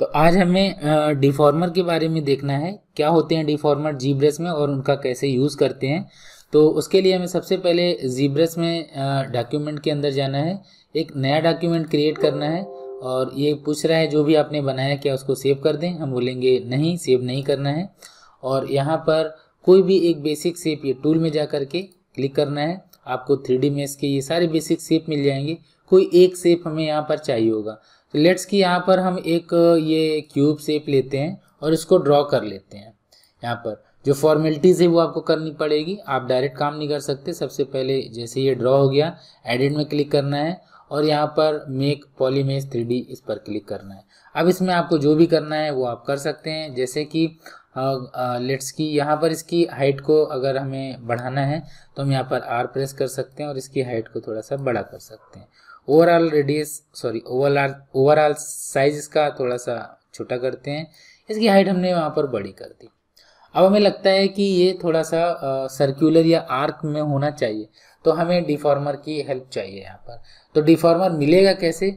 तो आज हमें डिफॉर्मर के बारे में देखना है क्या होते हैं डिफॉर्मर जीब्रेस में और उनका कैसे यूज़ करते हैं तो उसके लिए हमें सबसे पहले जीब्रेस में डॉक्यूमेंट के अंदर जाना है एक नया डॉक्यूमेंट क्रिएट करना है और ये पूछ रहा है जो भी आपने बनाया क्या उसको सेव कर दें हम बोलेंगे नहीं सेव नहीं करना है और यहाँ पर कोई भी एक बेसिक सेप ये टूल में जा कर के क्लिक करना है आपको थ्री डी मेस के ये सारे बेसिक सेप मिल जाएंगे कोई एक सेप हमें यहाँ पर चाहिए होगा तो लेट्स कि यहाँ पर हम एक ये क्यूब सेप लेते हैं और इसको ड्रॉ कर लेते हैं यहाँ पर जो फॉर्मेलिटीज़ है वो आपको करनी पड़ेगी आप डायरेक्ट काम नहीं कर सकते सबसे पहले जैसे ये ड्रॉ हो गया एडिट में क्लिक करना है और यहाँ पर मेक पॉलीमेज थ्री इस पर क्लिक करना है अब इसमें आपको जो भी करना है वो आप कर सकते हैं जैसे कि लेट्स की यहाँ पर इसकी हाइट को अगर हमें बढ़ाना है तो हम यहाँ पर आर प्रेस कर सकते हैं और इसकी हाइट को थोड़ा सा बड़ा कर सकते हैं overall radius sorry overall overall size इसका थोड़ा सा छोटा करते हैं इसकी हाइट हमने वहाँ पर बड़ी कर दी अब हमें लगता है कि ये थोड़ा सा सर्कुलर या आर्क में होना चाहिए तो हमें डिफॉर्मर की हेल्प चाहिए यहाँ पर तो डिफॉर्मर मिलेगा कैसे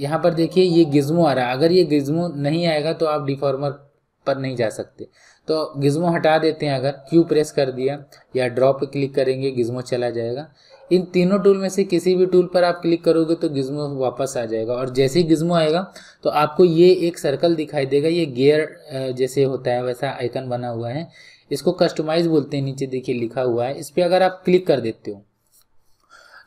यहाँ पर देखिए ये गिज्मो आ रहा है अगर ये गिज्मो नहीं आएगा तो आप डिफॉर्मर पर नहीं जा सकते तो गिज्मो हटा देते हैं अगर क्यू प्रेस कर दिया या ड्रॉ पे क्लिक करेंगे गिज्मो चला जाएगा इन तीनों टूल में से किसी भी टूल पर आप क्लिक करोगे तो गिज्मो वापस आ जाएगा और जैसे ही गिज्मो आएगा तो आपको ये एक सर्कल दिखाई देगा ये गियर जैसे होता है वैसा आइकन बना हुआ है इसको कस्टमाइज बोलते हैं नीचे देखिए लिखा हुआ है इस पर अगर आप क्लिक कर देते हो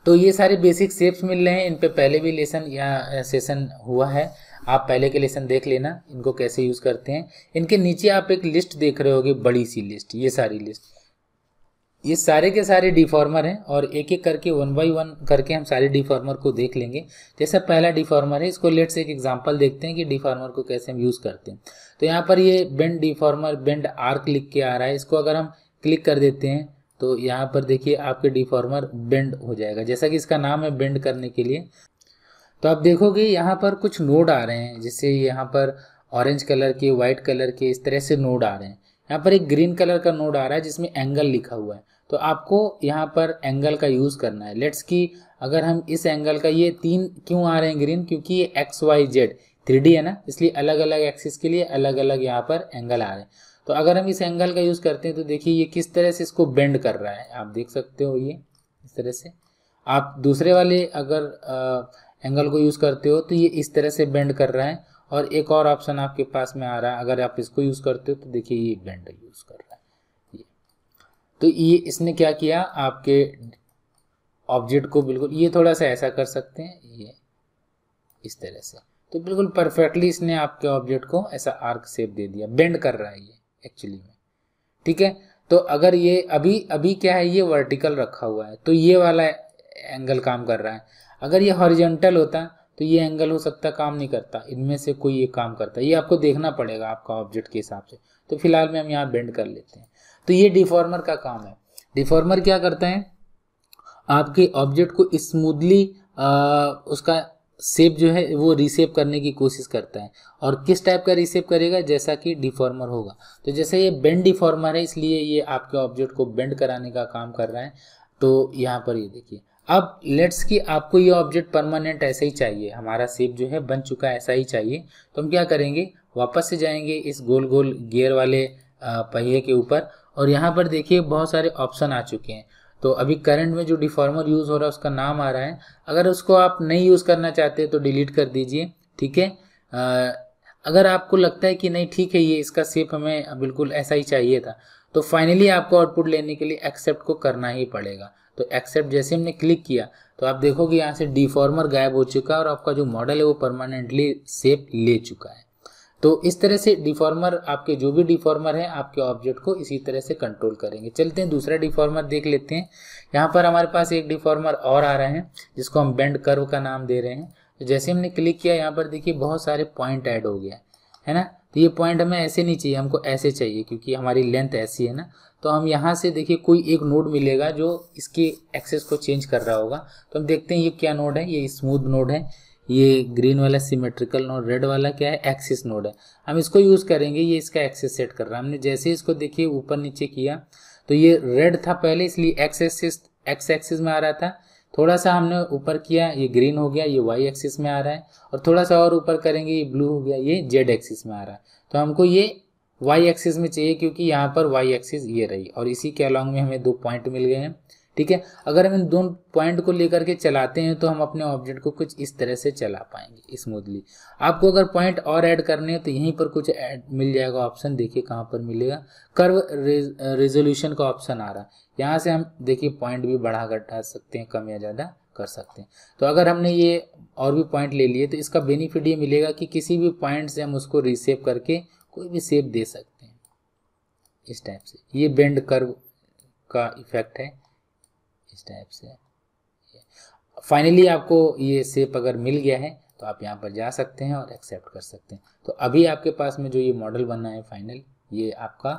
तो ये सारे बेसिक शेप्स मिल रहे हैं इन पे पहले भी लेसन या सेशन हुआ है आप पहले के लेसन देख लेना इनको कैसे यूज़ करते हैं इनके नीचे आप एक लिस्ट देख रहे होगे बड़ी सी लिस्ट ये सारी लिस्ट ये सारे के सारे डिफॉर्मर हैं और एक एक करके वन बाई वन करके हम सारे डिफॉर्मर को देख लेंगे जैसा पहला डिफॉर्मर है इसको लेट से एक एग्जांपल देखते हैं कि डिफॉर्मर को कैसे हम यूज़ करते हैं तो यहाँ पर ये बेंड डिफॉर्मर बेंड आर्क लिख के आ रहा है इसको अगर हम क्लिक कर देते हैं तो यहाँ पर देखिए आपके डिफॉर्मर बेंड हो जाएगा जैसा कि इसका नाम है बेंड करने के लिए तो आप देखोगे यहाँ पर कुछ नोड आ रहे हैं जैसे यहाँ पर ऑरेंज कलर के वाइट कलर के इस तरह से नोड आ रहे हैं यहाँ पर एक ग्रीन कलर का नोड आ रहा है जिसमें एंगल लिखा हुआ है तो आपको यहाँ पर एंगल का यूज़ करना है लेट्स की अगर हम इस एंगल का ये तीन क्यों आ रहे हैं ग्रीन क्योंकि ये एक्स वाई जेड थ्री है ना इसलिए अलग अलग एक्सिस के लिए अलग अलग यहाँ पर एंगल आ रहे हैं तो अगर हम इस एंगल का यूज़ करते हैं तो देखिए ये किस तरह से इसको बेंड कर रहा है आप देख सकते हो ये इस तरह से आप दूसरे वाले अगर आ, एंगल को यूज़ करते हो तो ये इस तरह से बेंड कर रहा है और एक और ऑप्शन आपके पास में आ रहा है अगर आप इसको यूज़ करते हो तो देखिए ये बेंड यूज़ कर रहा है तो ये इसने क्या किया आपके ऑब्जेक्ट को बिल्कुल ये थोड़ा सा ऐसा कर सकते हैं ये इस तरह से तो बिल्कुल परफेक्टली इसने आपके ऑब्जेक्ट को ऐसा आर्क शेप दे दिया बेंड कर रहा है ये एक्चुअली में ठीक है तो अगर ये अभी अभी क्या है ये वर्टिकल रखा हुआ है तो ये वाला एंगल काम कर रहा है अगर ये हॉरिजेंटल होता तो ये एंगल हो सकता काम नहीं करता इनमें से कोई एक काम करता है ये आपको देखना पड़ेगा आपका ऑब्जेक्ट के हिसाब से तो फिलहाल में हम यहाँ बेंड कर लेते हैं तो ये डिफॉर्मर का काम है डिफॉर्मर क्या करता है आपके ऑब्जेक्ट को स्मूथली उसका सेप जो है वो रिसेप करने की कोशिश करता है और किस टाइप का रिसेप करेगा जैसा कि डिफॉर्मर होगा तो जैसे ये बेंड डिफॉर्मर है इसलिए ये आपके ऑब्जेक्ट को बेंड कराने का काम कर रहा है तो यहाँ पर ये देखिए अब लेट्स कि आपको ये ऑब्जेक्ट परमानेंट ऐसा ही चाहिए हमारा सेप जो है बन चुका है ऐसा ही चाहिए तो हम क्या करेंगे वापस से जाएंगे इस गोल गोल गियर वाले पहिए के ऊपर और यहाँ पर देखिए बहुत सारे ऑप्शन आ चुके हैं तो अभी करंट में जो डिफॉर्मर यूज़ हो रहा है उसका नाम आ रहा है अगर उसको आप नहीं यूज़ करना चाहते तो डिलीट कर दीजिए ठीक है अगर आपको लगता है कि नहीं ठीक है ये इसका सेप हमें बिल्कुल ऐसा ही चाहिए था तो फाइनली आपको आउटपुट लेने के लिए एक्सेप्ट को करना ही पड़ेगा तो एक्सेप्ट जैसे हमने क्लिक किया तो आप देखोगे यहाँ से डिफॉर्मर गायब हो चुका है और आपका जो मॉडल है वो परमानेंटली सेप ले चुका है तो इस तरह से डिफॉर्मर आपके जो भी डिफॉर्मर है आपके ऑब्जेक्ट को इसी तरह से कंट्रोल करेंगे चलते हैं दूसरा डिफॉर्मर देख लेते हैं यहाँ पर हमारे पास एक डिफॉर्मर और आ रहा है जिसको हम बेंड कर्व का नाम दे रहे हैं तो जैसे हमने क्लिक किया यहाँ पर देखिए बहुत सारे पॉइंट ऐड हो गया है ना तो ये पॉइंट हमें ऐसे नहीं चाहिए हमको ऐसे चाहिए क्योंकि हमारी लेंथ ऐसी है ना तो हम यहाँ से देखिए कोई एक नोड मिलेगा जो इसके एक्सेस को चेंज कर रहा होगा तो हम देखते हैं ये क्या नोड है ये स्मूथ नोड है ये ग्रीन वाला सिमेट्रिकल नोड रेड वाला क्या है एक्सिस नोड है हम इसको यूज़ करेंगे ये इसका एक्सेस सेट कर रहा है हमने जैसे इसको देखिए ऊपर नीचे किया तो ये रेड था पहले इसलिए एक्सेस एक्स एक्सिस में आ रहा था थोड़ा सा हमने ऊपर किया ये ग्रीन हो गया ये वाई एक्सिस में आ रहा है और थोड़ा सा और ऊपर करेंगे ये ब्लू हो गया ये जेड एक्सिस में आ रहा है तो हमको ये वाई एक्सिस में चाहिए क्योंकि यहाँ पर वाई एक्सिस ये रही और इसी के अलॉन्ग में हमें दो पॉइंट मिल गए हैं ठीक है अगर हम इन दोनों पॉइंट को लेकर के चलाते हैं तो हम अपने ऑब्जेक्ट को कुछ इस तरह से चला पाएंगे स्मूथली आपको अगर पॉइंट और ऐड करने हैं तो यहीं पर कुछ ऐड मिल जाएगा ऑप्शन देखिए कहाँ पर मिलेगा कर्व रेजोल्यूशन का ऑप्शन आ रहा है यहाँ से हम देखिए पॉइंट भी बढ़ा घटा सकते हैं कम या ज़्यादा कर सकते हैं तो अगर हमने ये और भी पॉइंट ले लिए तो इसका बेनिफिट ये मिलेगा कि किसी भी पॉइंट से हम उसको रिसेव करके कोई भी सेप दे सकते हैं इस टाइप से ये बेंड कर्व का इफेक्ट है इस टाइप से फाइनली आपको ये सेप अगर मिल गया है तो आप यहाँ पर जा सकते हैं और एक्सेप्ट कर सकते हैं तो अभी आपके पास में जो ये मॉडल बना है फाइनल ये आपका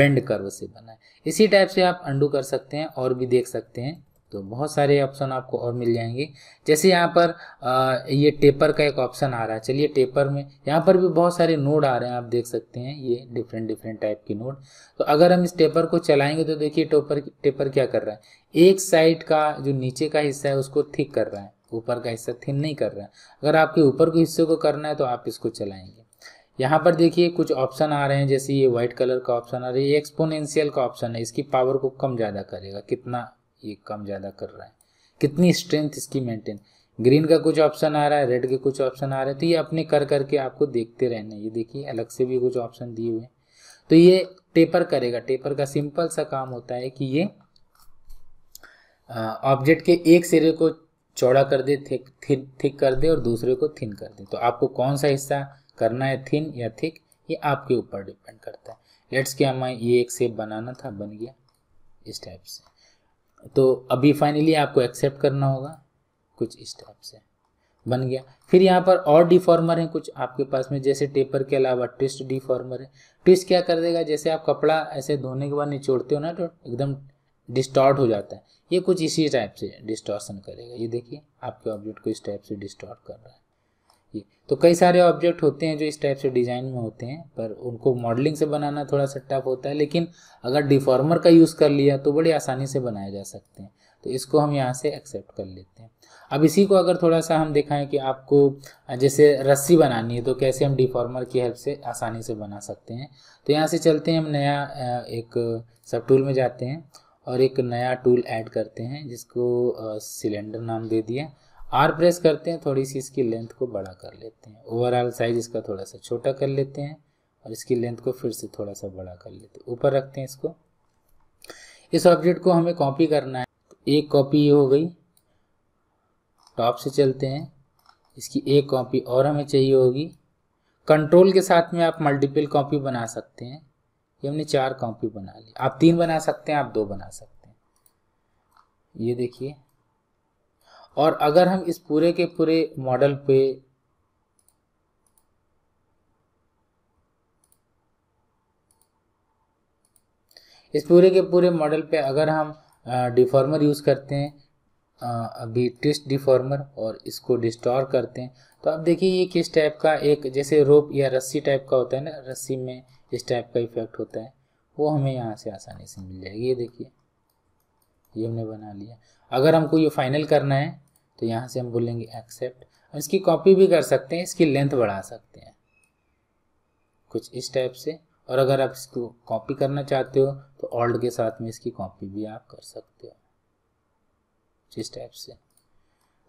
बेंड कर्व से बना है इसी टाइप से आप अंडू कर सकते हैं और भी देख सकते हैं सकते हो बहुत सारे ऑप्शन आपको और मिल जाएंगे जैसे यहाँ पर आ, ये टेपर का एक ऑप्शन आ रहा है चलिए टेपर में यहाँ पर भी बहुत सारे नोड आ रहे हैं आप देख सकते हैं ये डिफरेंट डिफरेंट टाइप के नोड तो अगर हम इस टेपर को चलाएंगे तो देखिए टोपर टेपर क्या कर रहा है एक साइड का जो नीचे का हिस्सा है उसको ठीक कर रहा है ऊपर का हिस्सा थिन नहीं कर रहा है अगर आपके ऊपर के हिस्से को करना है तो आप इसको चलाएंगे यहाँ पर देखिए कुछ ऑप्शन आ रहे हैं जैसे ये व्हाइट कलर का ऑप्शन आ रहा है ये एक्सपोनेंशियल का ऑप्शन है इसकी पावर को कम ज़्यादा करेगा कितना ये कम ज़्यादा कर रहा है कितनी स्ट्रेंथ इसकी मेंटेन ग्रीन का कुछ ऑप्शन आ रहा है रेड के कुछ ऑप्शन आ रहे हैं तो ये अपने कर करके आपको देखते रहना ये देखिए अलग से भी कुछ ऑप्शन दिए हुए हैं तो ये टेपर करेगा टेपर का सिंपल सा काम होता है कि ये ऑब्जेक्ट के एक सिरे को चौड़ा कर दे थिक थिक थिक कर दे और दूसरे को थिन कर दे तो आपको कौन सा हिस्सा करना है थिन या थिक ये आपके ऊपर डिपेंड करता है लेट्स क्या हमें ये एक सेप बनाना था बन गया इस टाइप से तो अभी फाइनली आपको एक्सेप्ट करना होगा कुछ इस टाइप से बन गया फिर यहाँ पर और डिफॉर्मर हैं कुछ आपके पास में जैसे टेपर के अलावा ट्विस्ट डिफॉर्मर है ट्विस्ट क्या कर देगा जैसे आप कपड़ा ऐसे धोने के बाद निचोड़ते हो ना तो एकदम डिस्टॉर्ट हो जाता है ये कुछ इसी टाइप से डिस्टॉर्सन करेगा ये देखिए आपके ऑब्जेक्ट को इस टाइप से डिस्टॉर्ट कर रहा है की तो कई सारे ऑब्जेक्ट होते हैं जो इस टाइप से डिज़ाइन में होते हैं पर उनको मॉडलिंग से बनाना थोड़ा सा टफ होता है लेकिन अगर डिफॉर्मर का यूज़ कर लिया तो बड़ी आसानी से बनाए जा सकते हैं तो इसको हम यहाँ से एक्सेप्ट कर लेते हैं अब इसी को अगर थोड़ा सा हम दिखाएं कि आपको जैसे रस्सी बनानी है तो कैसे हम डिफॉर्मर की हेल्प से आसानी से बना सकते हैं तो यहाँ से चलते हैं हम नया एक सब टूल में जाते हैं और एक नया टूल ऐड करते हैं जिसको सिलेंडर नाम दे दिया आर प्रेस करते हैं थोड़ी सी इसकी लेंथ को बड़ा कर लेते हैं ओवरऑल साइज इसका थोड़ा सा छोटा कर लेते हैं और इसकी लेंथ को फिर से थोड़ा सा बड़ा कर लेते हैं ऊपर रखते हैं इसको इस ऑब्जेक्ट को हमें कॉपी करना है तो एक कॉपी ये हो गई टॉप से चलते हैं इसकी एक कॉपी और हमें चाहिए होगी कंट्रोल के साथ में आप मल्टीपल कॉपी बना सकते हैं ये हमने चार कॉपी बना ली आप तीन बना सकते हैं आप दो बना सकते हैं ये देखिए और अगर हम इस पूरे के पूरे मॉडल पे इस पूरे के पूरे मॉडल पे अगर हम डिफॉर्मर यूज़ करते हैं आ, अभी ट्विस्ट डिफॉर्मर और इसको डिस्टोर करते हैं तो अब देखिए ये किस टाइप का एक जैसे रोप या रस्सी टाइप का होता है ना रस्सी में इस टाइप का इफेक्ट होता है वो हमें यहाँ से आसानी से मिल जाएगी ये देखिए ये हमने बना लिया अगर हमको ये फाइनल करना है तो यहाँ से हम बोलेंगे एक्सेप्ट और इसकी कॉपी भी कर सकते हैं इसकी लेंथ बढ़ा सकते हैं कुछ इस टाइप से और अगर आप इसको कॉपी करना चाहते हो तो ऑल्ट के साथ में इसकी कॉपी भी आप कर सकते हो इस टाइप से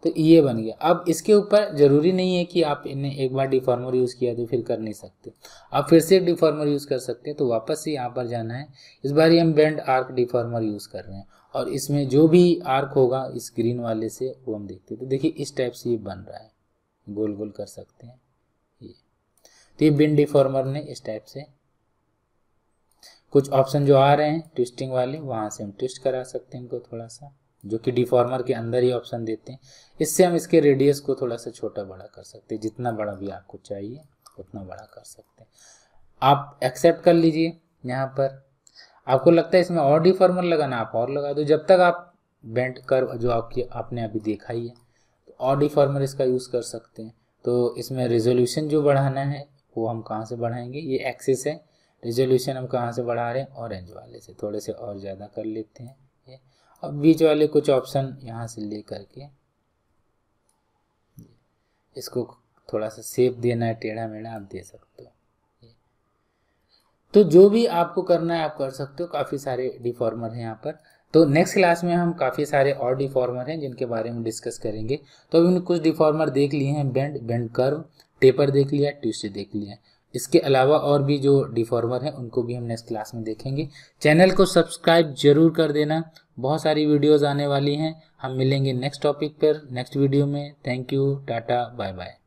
तो ये बन गया अब इसके ऊपर ज़रूरी नहीं है कि आप इन्हें एक बार डिफॉर्मर यूज़ किया तो फिर कर नहीं सकते आप फिर से डिफॉर्मर यूज़ कर सकते हैं तो वापस से यहाँ पर जाना है इस बार ही हम बेंड आर्क डिफॉर्मर यूज़ कर रहे हैं और इसमें जो भी आर्क होगा इस ग्रीन वाले से वो हम देखते हैं तो देखिए इस टाइप से ये बन रहा है गोल गोल कर सकते हैं ये तो ये बिन डिफॉर्मर ने इस टाइप से कुछ ऑप्शन जो आ रहे हैं ट्विस्टिंग वाले वहाँ से हम ट्विस्ट करा सकते हैं इनको थोड़ा सा जो कि डिफॉर्मर के अंदर ही ऑप्शन देते हैं इससे हम इसके रेडियस को थोड़ा सा छोटा बड़ा कर सकते हैं जितना बड़ा भी आपको चाहिए उतना बड़ा कर सकते हैं आप एक्सेप्ट कर लीजिए यहाँ पर आपको लगता है इसमें और डिफॉर्मर लगाना आप और लगा दो जब तक आप बेंट कर्व जो आपकी आपने अभी देखा ही है तो और डिफॉर्मर इसका यूज़ कर सकते हैं तो इसमें रेजोल्यूशन जो बढ़ाना है वो हम कहाँ से बढ़ाएंगे ये एक्सिस है रेजोल्यूशन हम कहाँ से बढ़ा रहे हैं ऑरेंज वाले से थोड़े से और ज़्यादा कर लेते हैं ये अब बीच वाले कुछ ऑप्शन यहाँ से ले करके इसको थोड़ा सा सेप देना है टेढ़ा मेढ़ा आप दे सकते हो तो जो भी आपको करना है आप कर सकते हो काफ़ी सारे डिफॉर्मर हैं यहाँ पर तो नेक्स्ट क्लास में हम काफ़ी सारे और डिफॉर्मर हैं जिनके बारे में डिस्कस करेंगे तो अभी हमने कुछ डिफॉर्मर देख लिए हैं बेंड बेंड कर्व टेपर देख लिया ट्यूस्टे देख लिया इसके अलावा और भी जो डिफॉर्मर हैं उनको भी हम नेक्स्ट क्लास में देखेंगे चैनल को सब्सक्राइब जरूर कर देना बहुत सारी वीडियोज़ आने वाली हैं हम मिलेंगे नेक्स्ट टॉपिक पर नेक्स्ट वीडियो में thank you tata bye bye